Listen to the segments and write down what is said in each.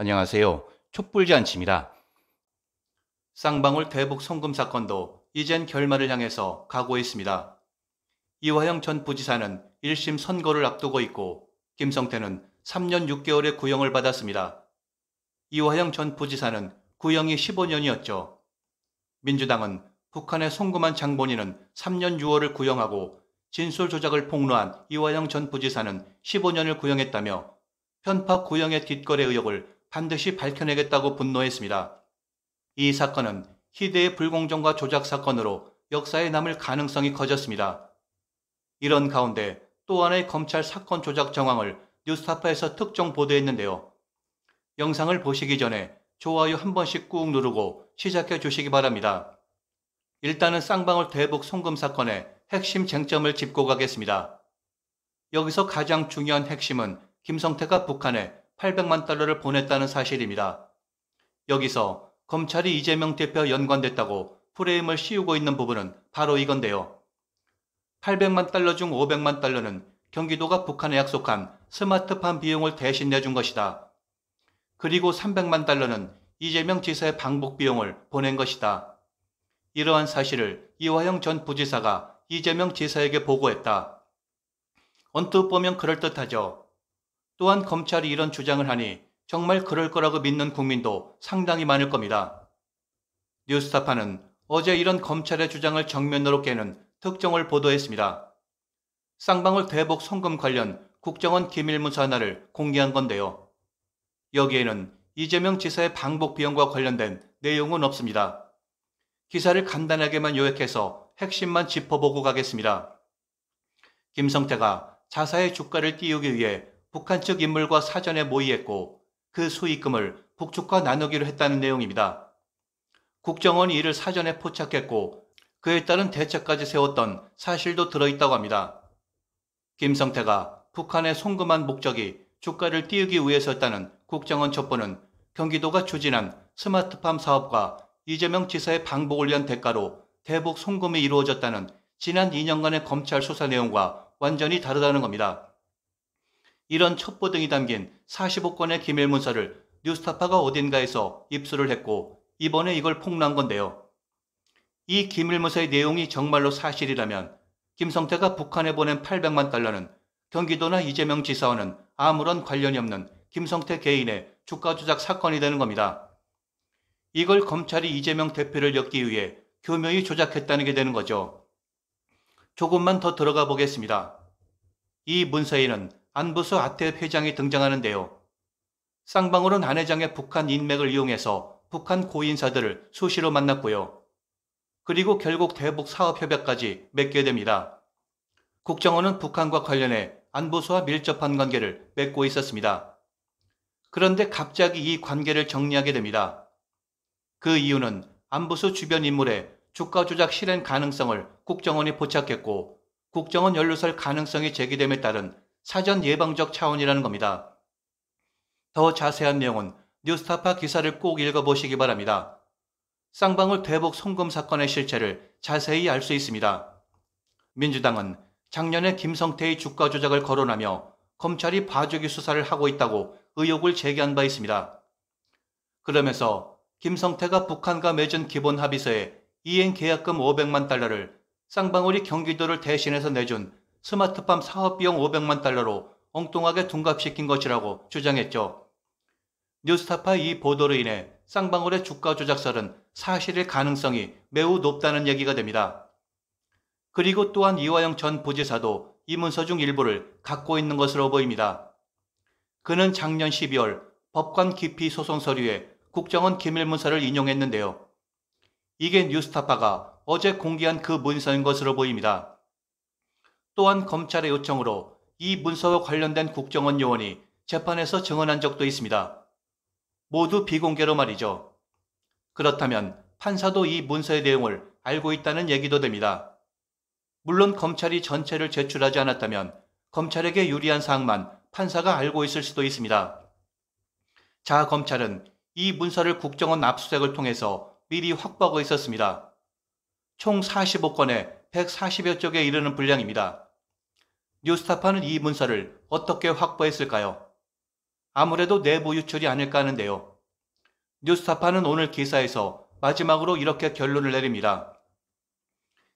안녕하세요. 촛불잔치입니다. 쌍방울 대북 송금 사건도 이젠 결말을 향해서 가고 있습니다. 이화영 전 부지사는 1심 선거를 앞두고 있고 김성태는 3년 6개월의 구형을 받았습니다. 이화영 전 부지사는 구형이 15년이었죠. 민주당은 북한의 송금한 장본인은 3년 6월을 구형하고 진술 조작을 폭로한 이화영 전 부지사는 15년을 구형했다며 편파 구형의 뒷거래 의혹을 반드시 밝혀내겠다고 분노했습니다. 이 사건은 희대의 불공정과 조작 사건으로 역사에 남을 가능성이 커졌습니다. 이런 가운데 또 하나의 검찰 사건 조작 정황을 뉴스타파에서 특정 보도했는데요. 영상을 보시기 전에 좋아요 한 번씩 꾹 누르고 시작해 주시기 바랍니다. 일단은 쌍방울 대북 송금 사건의 핵심 쟁점을 짚고 가겠습니다. 여기서 가장 중요한 핵심은 김성태가 북한에 800만 달러를 보냈다는 사실입니다. 여기서 검찰이 이재명 대표 연관됐다고 프레임을 씌우고 있는 부분은 바로 이건데요. 800만 달러 중 500만 달러는 경기도가 북한에 약속한 스마트팜 비용을 대신 내준 것이다. 그리고 300만 달러는 이재명 지사의 방북 비용을 보낸 것이다. 이러한 사실을 이화영 전 부지사가 이재명 지사에게 보고했다. 언뜻 보면 그럴듯하죠. 또한 검찰이 이런 주장을 하니 정말 그럴 거라고 믿는 국민도 상당히 많을 겁니다. 뉴스타파는 어제 이런 검찰의 주장을 정면으로 깨는 특정을 보도했습니다. 쌍방울 대북 송금 관련 국정원 기밀문서 하나를 공개한 건데요. 여기에는 이재명 지사의 방북 비용과 관련된 내용은 없습니다. 기사를 간단하게만 요약해서 핵심만 짚어보고 가겠습니다. 김성태가 자사의 주가를 띄우기 위해 북한 측 인물과 사전에 모의했고 그 수익금을 북측과 나누기로 했다는 내용입니다. 국정원이 이를 사전에 포착했고 그에 따른 대책까지 세웠던 사실도 들어있다고 합니다. 김성태가 북한의 송금한 목적이 주가를 띄우기 위해서였다는 국정원 첩보는 경기도가 추진한 스마트팜 사업과 이재명 지사의 방북을 위한 대가로 대북 송금이 이루어졌다는 지난 2년간의 검찰 수사 내용과 완전히 다르다는 겁니다. 이런 첩보등이 담긴 45건의 기밀 문서를 뉴스타파가 어딘가에서 입수를 했고 이번에 이걸 폭로한 건데요. 이 기밀 문서의 내용이 정말로 사실이라면 김성태가 북한에 보낸 800만 달러는 경기도나 이재명 지사와는 아무런 관련이 없는 김성태 개인의 주가 조작 사건이 되는 겁니다. 이걸 검찰이 이재명 대표를 엮기 위해 교묘히 조작했다는 게 되는 거죠. 조금만 더 들어가 보겠습니다. 이 문서에는 안보수 아태 회장이 등장하는데요. 쌍방울은 안 회장의 북한 인맥을 이용해서 북한 고인사들을 수시로 만났고요. 그리고 결국 대북 사업협약까지 맺게 됩니다. 국정원은 북한과 관련해 안보수와 밀접한 관계를 맺고 있었습니다. 그런데 갑자기 이 관계를 정리하게 됩니다. 그 이유는 안보수 주변 인물의 주가 조작 실행 가능성을 국정원이 포착했고 국정원 연루설 가능성이 제기됨에 따른 사전 예방적 차원이라는 겁니다. 더 자세한 내용은 뉴스타파 기사를 꼭 읽어보시기 바랍니다. 쌍방울 대북 송금 사건의 실체를 자세히 알 수 있습니다. 민주당은 작년에 김성태의 주가 조작을 거론하며 검찰이 봐주기 수사를 하고 있다고 의혹을 제기한 바 있습니다. 그러면서 김성태가 북한과 맺은 기본 합의서에 이행 계약금 500만 달러를 쌍방울이 경기도를 대신해서 내준 스마트팜 사업비용 500만 달러로 엉뚱하게 둔갑시킨 것이라고 주장했죠. 뉴스타파 이 보도로 인해 쌍방울의 주가 조작설은 사실일 가능성이 매우 높다는 얘기가 됩니다. 그리고 또한 이화영 전 부지사도 이문서 중 일부를 갖고 있는 것으로 보입니다. 그는 작년 12월 법관 기피 소송 서류에 국정원 기밀 문서를 인용했는데요. 이게 뉴스타파가 어제 공개한 그 문서인 것으로 보입니다. 또한 검찰의 요청으로 이 문서와 관련된 국정원 요원이 재판에서 증언한 적도 있습니다. 모두 비공개로 말이죠. 그렇다면 판사도 이 문서의 내용을 알고 있다는 얘기도 됩니다. 물론 검찰이 전체를 제출하지 않았다면 검찰에게 유리한 사항만 판사가 알고 있을 수도 있습니다. 자, 검찰은 이 문서를 국정원 압수색을 통해서 미리 확보하고 있었습니다. 총 45건에 140여 쪽에 이르는 분량입니다. 뉴스타파는 이 문서를 어떻게 확보했을까요? 아무래도 내부 유출이 아닐까 하는데요. 뉴스타파는 오늘 기사에서 마지막으로 이렇게 결론을 내립니다.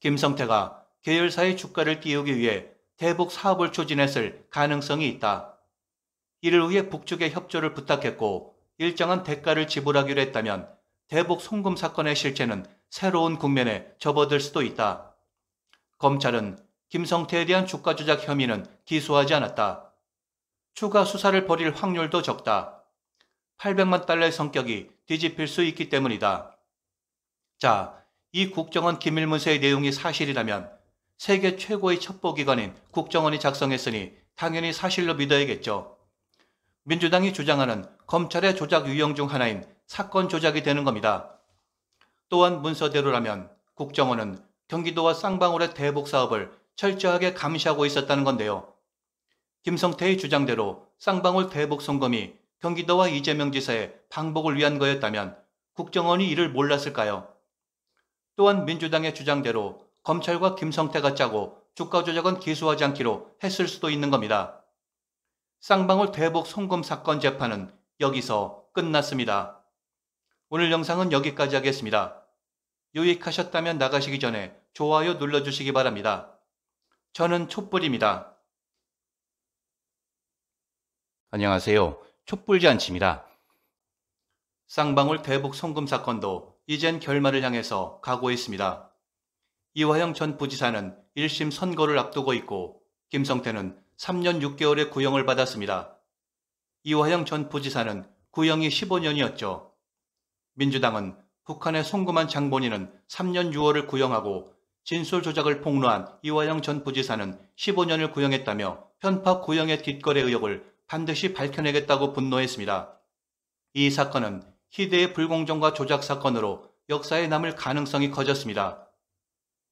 김성태가 계열사의 주가를 띄우기 위해 대북 사업을 추진했을 가능성이 있다. 이를 위해 북측의 협조를 부탁했고 일정한 대가를 지불하기로 했다면 대북 송금 사건의 실체는 새로운 국면에 접어들 수도 있다. 검찰은 김성태에 대한 주가 조작 혐의는 기소하지 않았다. 추가 수사를 벌일 확률도 적다. 800만 달러의 성격이 뒤집힐 수 있기 때문이다. 자, 이 국정원 기밀문서의 내용이 사실이라면 세계 최고의 첩보기관인 국정원이 작성했으니 당연히 사실로 믿어야겠죠. 민주당이 주장하는 검찰의 조작 유형 중 하나인 사건 조작이 되는 겁니다. 또한 문서대로라면 국정원은 경기도와 쌍방울의 대북 사업을 철저하게 감시하고 있었다는 건데요. 김성태의 주장대로 쌍방울 대북 송금이 경기도와 이재명 지사의 방복을 위한 거였다면 국정원이 이를 몰랐을까요? 또한 민주당의 주장대로 검찰과 김성태가 짜고 주가 조작은 기소하지 않기로 했을 수도 있는 겁니다. 쌍방울 대북 송금 사건 재판은 여기서 끝났습니다. 오늘 영상은 여기까지 하겠습니다. 유익하셨다면 나가시기 전에 좋아요 눌러주시기 바랍니다. 저는 촛불입니다. 안녕하세요. 촛불잔치입니다. 쌍방울 대북 송금 사건도 이젠 결말을 향해서 가고 있습니다. 이화영 전 부지사는 1심 선거를 앞두고 있고 김성태는 3년 6개월의 구형을 받았습니다. 이화영 전 부지사는 구형이 15년이었죠. 민주당은 북한의 송금한 장본인은 3년 6월을 구형하고 진술 조작을 폭로한 이화영 전 부지사는 15년을 구형했다며 편파 구형의 뒷거래 의혹을 반드시 밝혀내겠다고 분노했습니다. 이 사건은 희대의 불공정과 조작 사건으로 역사에 남을 가능성이 커졌습니다.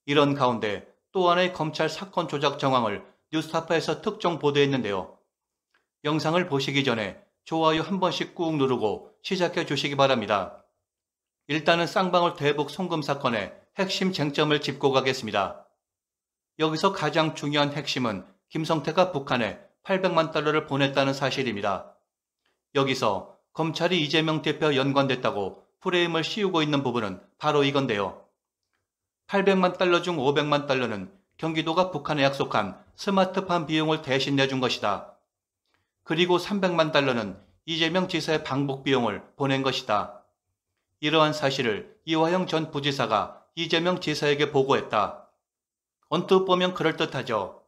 이런 가운데 또 하나의 검찰 사건 조작 정황을 뉴스타파에서 특정 보도했는데요. 영상을 보시기 전에 좋아요 한 번씩 꾹 누르고 시작해 주시기 바랍니다. 일단은 쌍방울 대북 송금 사건에 핵심 쟁점을 짚고 가겠습니다. 여기서 가장 중요한 핵심은 김성태가 북한에 800만 달러를 보냈다는 사실입니다. 여기서 검찰이 이재명 대표 연관됐다고 프레임을 씌우고 있는 부분은 바로 이건데요. 800만 달러 중 500만 달러는 경기도가 북한에 약속한 스마트팜 비용을 대신 내준 것이다. 그리고 300만 달러는 이재명 지사의 방북 비용을 보낸 것이다. 이러한 사실을 이화영 전 부지사가 이재명 지사에게 보고했다. 언뜻 보면 그럴듯하죠.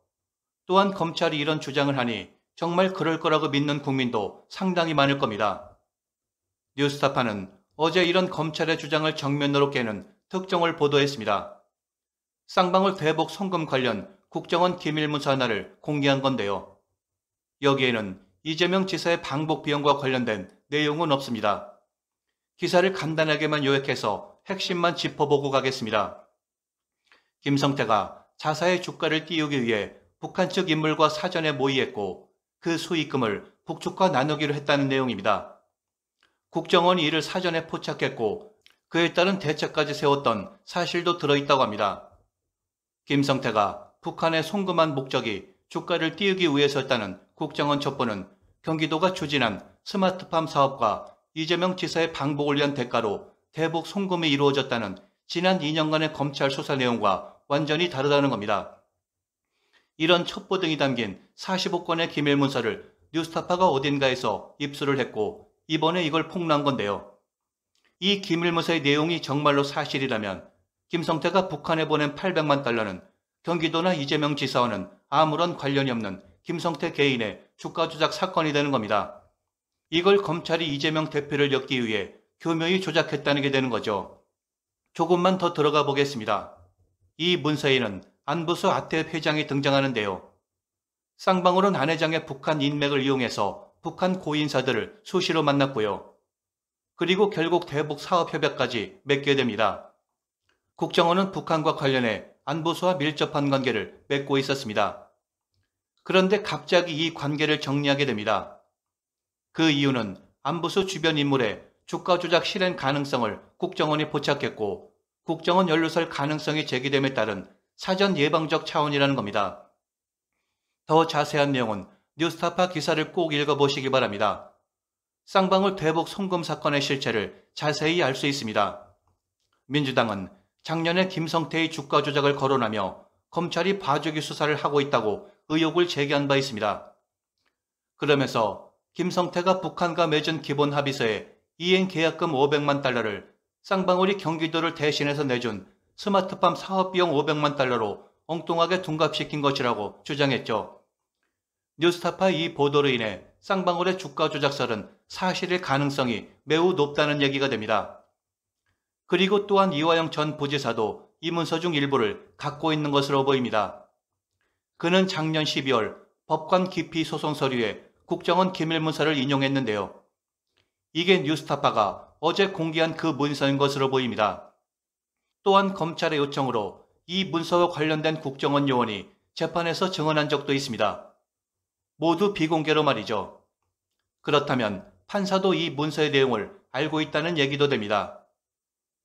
또한 검찰이 이런 주장을 하니 정말 그럴 거라고 믿는 국민도 상당히 많을 겁니다. 뉴스타파는 어제 이런 검찰의 주장을 정면으로 깨는 특정을 보도했습니다. 쌍방울 대북 송금 관련 국정원 기밀문서 하나를 공개한 건데요. 여기에는 이재명 지사의 방북 비용과 관련된 내용은 없습니다. 기사를 간단하게만 요약해서 핵심만 짚어보고 가겠습니다. 김성태가 자사의 주가를 띄우기 위해 북한 측 인물과 사전에 모의했고 그 수익금을 북측과 나누기로 했다는 내용입니다. 국정원이 이를 사전에 포착했고 그에 따른 대책까지 세웠던 사실도 들어있다고 합니다. 김성태가 북한의 송금한 목적이 주가를 띄우기 위해서였다는 국정원 첩보는 경기도가 추진한 스마트팜 사업과 이재명 지사의 방북을 위한 대가로 대북 송금이 이루어졌다는 지난 2년간의 검찰 수사 내용과 완전히 다르다는 겁니다. 이런 첩보 등이 담긴 45건의 기밀 문서를 뉴스타파가 어딘가에서 입수를 했고 이번에 이걸 폭로한 건데요. 이 기밀 문서의 내용이 정말로 사실이라면 김성태가 북한에 보낸 800만 달러는 경기도나 이재명 지사와는 아무런 관련이 없는 김성태 개인의 주가 조작 사건이 되는 겁니다. 이걸 검찰이 이재명 대표를 엮기 위해 교명이 조작했다는 게 되는 거죠. 조금만 더 들어가 보겠습니다. 이 문서에는 안부수 아태 회장이 등장하는데요. 쌍방울은 안 회장의 북한 인맥을 이용해서 북한 고인사들을 수시로 만났고요. 그리고 결국 대북 사업협약까지 맺게 됩니다. 국정원은 북한과 관련해 안보수와 밀접한 관계를 맺고 있었습니다. 그런데 갑자기 이 관계를 정리하게 됩니다. 그 이유는 안보수 주변 인물의 주가 조작 실행 가능성을 국정원이 포착했고 국정원 연루설 가능성이 제기됨에 따른 사전 예방적 차원이라는 겁니다. 더 자세한 내용은 뉴스타파 기사를 꼭 읽어보시기 바랍니다. 쌍방울 대북 송금 사건의 실체를 자세히 알 수 있습니다. 민주당은 작년에 김성태의 주가 조작을 거론하며 검찰이 봐주기 수사를 하고 있다고 의혹을 제기한 바 있습니다. 그러면서 김성태가 북한과 맺은 기본 합의서에 이행 계약금 500만 달러를 쌍방울이 경기도를 대신해서 내준 스마트팜 사업비용 500만 달러로 엉뚱하게 둔갑시킨 것이라고 주장했죠. 뉴스타파 이 보도로 인해 쌍방울의 주가 조작설은 사실일 가능성이 매우 높다는 얘기가 됩니다. 그리고 또한 이화영 전 부지사도 이 문서 중 일부를 갖고 있는 것으로 보입니다. 그는 작년 12월 법관 기피 소송 서류에 국정원 기밀문서를 인용했는데요. 이게 뉴스타파가 어제 공개한 그 문서인 것으로 보입니다. 또한 검찰의 요청으로 이 문서와 관련된 국정원 요원이 재판에서 증언한 적도 있습니다. 모두 비공개로 말이죠. 그렇다면 판사도 이 문서의 내용을 알고 있다는 얘기도 됩니다.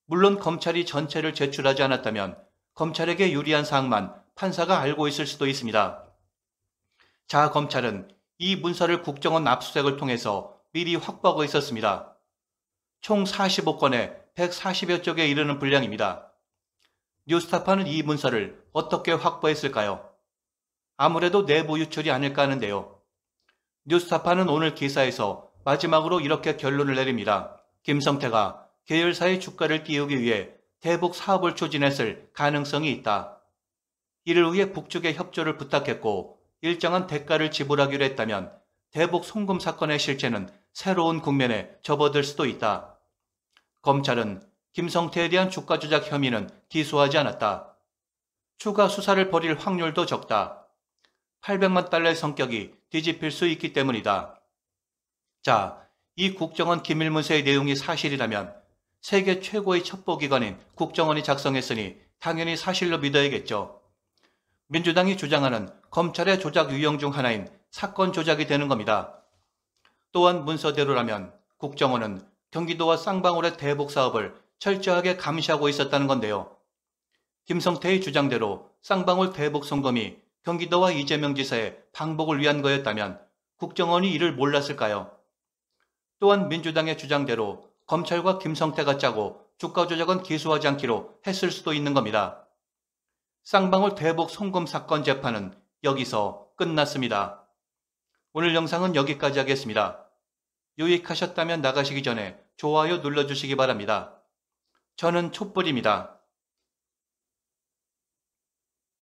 물론 검찰이 전체를 제출하지 않았다면 검찰에게 유리한 사항만 판사가 알고 있을 수도 있습니다. 자, 검찰은 이 문서를 국정원 압수색을 통해서 미리 확보하고 있었습니다. 총 45건에 140여 쪽에 이르는 분량입니다. 뉴스타파는 이 문서를 어떻게 확보했을까요? 아무래도 내부 유출이 아닐까 하는데요. 뉴스타파는 오늘 기사에서 마지막으로 이렇게 결론을 내립니다. 김성태가 계열사의 주가를 띄우기 위해 대북 사업을 추진했을 가능성이 있다. 이를 위해 북쪽의 협조를 부탁했고 일정한 대가를 지불하기로 했다면 대북 송금 사건의 실체는 새로운 국면에 접어들 수도 있다. 검찰은 김성태에 대한 주가 조작 혐의는 기소하지 않았다. 추가 수사를 벌일 확률도 적다. 800만 달러의 성격이 뒤집힐 수 있기 때문이다. 자, 이 국정원 기밀문서의 내용이 사실이라면 세계 최고의 첩보기관인 국정원이 작성했으니 당연히 사실로 믿어야겠죠. 민주당이 주장하는 검찰의 조작 유형 중 하나인 사건 조작이 되는 겁니다. 또한 문서대로라면 국정원은 경기도와 쌍방울의 대북 사업을 철저하게 감시하고 있었다는 건데요. 김성태의 주장대로 쌍방울 대북 송금이 경기도와 이재명 지사의 방복을 위한 거였다면 국정원이 이를 몰랐을까요? 또한 민주당의 주장대로 검찰과 김성태가 짜고 주가 조작은 기소하지 않기로 했을 수도 있는 겁니다. 쌍방울 대북 송금 사건 재판은 여기서 끝났습니다. 오늘 영상은 여기까지 하겠습니다. 유익하셨다면 나가시기 전에 좋아요 눌러주시기 바랍니다. 저는 촛불입니다.